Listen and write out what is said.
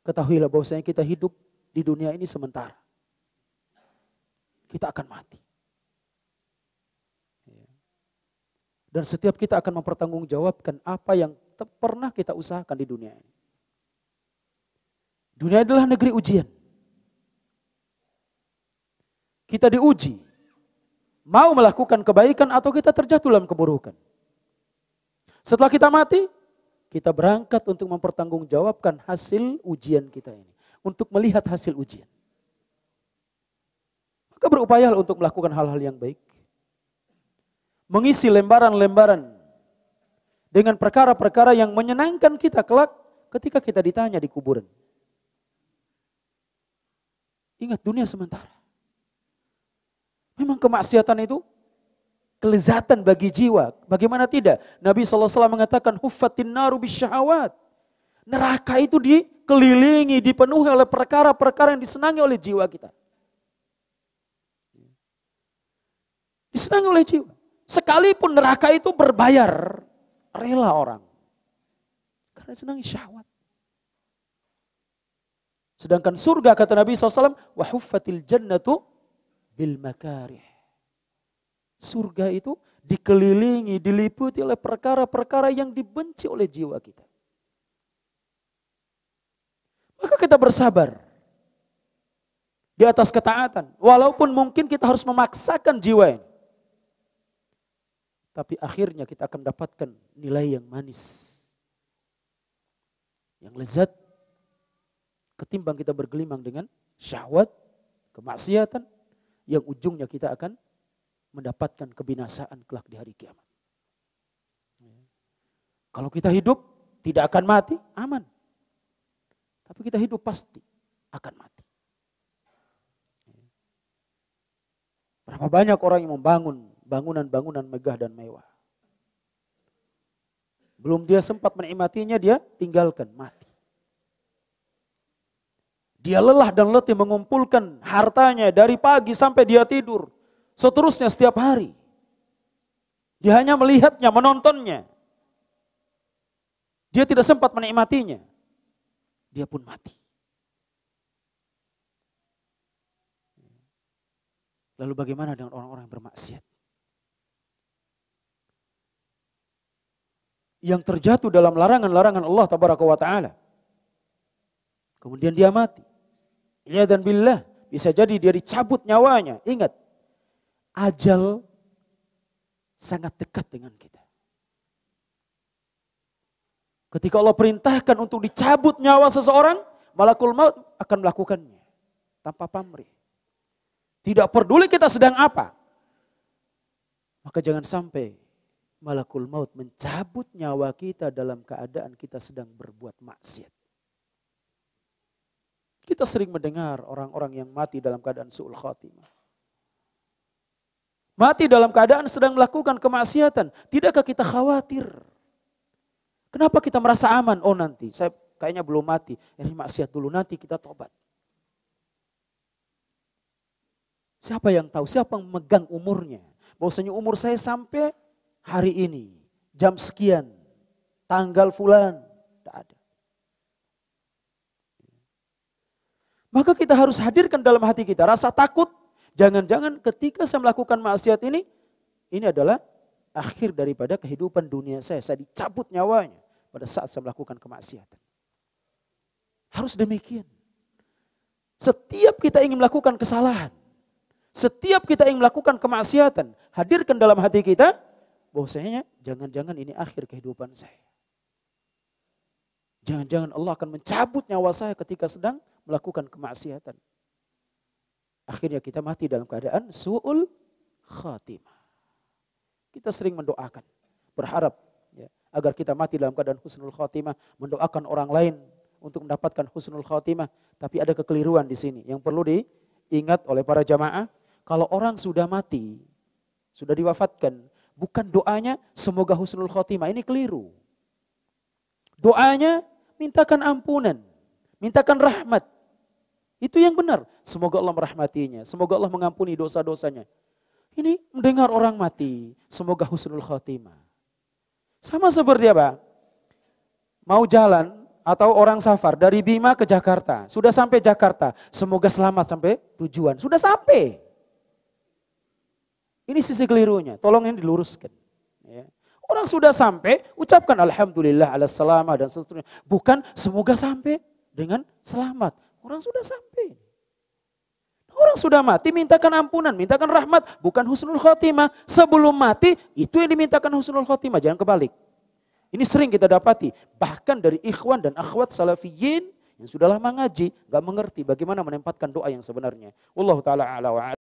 Ketahuilah bahwasanya kita hidup di dunia ini sementara. Kita akan mati. Ya. Dan setiap kita akan mempertanggungjawabkan apa yang pernah kita usahakan di dunia ini. Dunia adalah negeri ujian. Kita diuji. Mau melakukan kebaikan atau kita terjatuh dalam keburukan. Setelah kita mati, kita berangkat untuk mempertanggungjawabkan hasil ujian kita ini. Untuk melihat hasil ujian. Maka berupayalah untuk melakukan hal-hal yang baik. Mengisi lembaran-lembaran dengan perkara-perkara yang menyenangkan kita kelak ketika kita ditanya di kuburan. Ingat dunia sementara. Memang kemaksiatan itu kelezatan bagi jiwa. Bagaimana tidak? Nabi SAW mengatakan huffatin naru bisyahawat. Neraka itu dikelilingi, dipenuhi oleh perkara-perkara yang disenangi oleh jiwa kita. Disenangi oleh jiwa. Sekalipun neraka itu berbayar, rela orang. Karena senang syahwat. Sedangkan surga kata Nabi SAW, wahuffatil jannatu bil makarih. Surga itu dikelilingi, diliputi oleh perkara-perkara yang dibenci oleh jiwa kita. Maka kita bersabar di atas ketaatan. Walaupun mungkin kita harus memaksakan jiwa ini. Tapi akhirnya kita akan mendapatkan nilai yang manis. Yang lezat ketimbang kita bergelimang dengan syahwat, kemaksiatan yang ujungnya kita akan mendapatkan kebinasaan kelak di hari kiamat. Ya. Kalau kita hidup tidak akan mati, aman. Tapi kita hidup pasti akan mati. Ya. Berapa banyak orang yang membangun bangunan-bangunan megah dan mewah. Belum dia sempat menikmatinya, dia tinggalkan, mati. Dia lelah dan letih mengumpulkan hartanya dari pagi sampai dia tidur. Seterusnya setiap hari. Dia hanya melihatnya, menontonnya. Dia tidak sempat menikmatinya. Dia pun mati. Lalu bagaimana dengan orang-orang yang bermaksiat? Yang terjatuh dalam larangan-larangan Allah tabaraka wa ta'ala. Kemudian dia mati. Ya dan billah, bisa jadi dia dicabut nyawanya. Ingat, ajal sangat dekat dengan kita. Ketika Allah perintahkan untuk dicabut nyawa seseorang, malakul maut akan melakukannya tanpa pamrih. Tidak peduli kita sedang apa. Maka jangan sampai malakul maut mencabut nyawa kita dalam keadaan kita sedang berbuat maksiat. Kita sering mendengar orang-orang yang mati dalam keadaan su'ul khatimah. Mati dalam keadaan sedang melakukan kemaksiatan. Tidakkah kita khawatir? Kenapa kita merasa aman? Oh nanti, saya kayaknya belum mati. Eh, ini maksiat dulu, nanti kita tobat. Siapa yang tahu? Siapa yang megang umurnya? Bahwasanya umur saya sampai hari ini. Jam sekian. Tanggal fulan. Tidak ada. Maka kita harus hadirkan dalam hati kita rasa takut Jangan-jangan ketika saya melakukan maksiat ini, ini adalah akhir daripada kehidupan dunia saya. Saya dicabut nyawanya pada saat saya melakukan kemaksiatan. Harus demikian. Setiap kita ingin melakukan kesalahan, setiap kita ingin melakukan kemaksiatan, hadirkan dalam hati kita bahwasanya jangan-jangan ini akhir kehidupan saya. Jangan-jangan Allah akan mencabut nyawa saya ketika sedang melakukan kemaksiatan. Akhirnya kita mati dalam keadaan su'ul khatimah. Kita sering mendoakan, berharap ya, agar kita mati dalam keadaan husnul khatimah, mendoakan orang lain untuk mendapatkan husnul khatimah, tapi ada kekeliruan di sini yang perlu diingat oleh para jamaah, kalau orang sudah mati, sudah diwafatkan, bukan doanya semoga husnul khatimah, ini keliru. Doanya mintakan ampunan, mintakan rahmat, itu yang benar. Semoga Allah merahmatinya. Semoga Allah mengampuni dosa-dosanya. Ini mendengar orang mati. Semoga husnul khotimah. Sama seperti apa? Mau jalan atau orang safar dari Bima ke Jakarta. Sudah sampai Jakarta. Semoga selamat sampai tujuan. Sudah sampai. Ini sisi kelirunya. Tolong ini diluruskan. Ya. Orang sudah sampai, ucapkan Alhamdulillah ala selama dan seterusnya. Bukan semoga sampai dengan selamat Orang sudah sampai. Orang sudah mati mintakan ampunan, mintakan rahmat, bukan husnul khotimah. Sebelum mati itu yang dimintakan husnul khotimah, jangan kebalik. Ini sering kita dapati, bahkan dari ikhwan dan akhwat salafiyin yang sudah lama ngaji, gak mengerti bagaimana menempatkan doa yang sebenarnya. Wallahu Ta'ala ala wa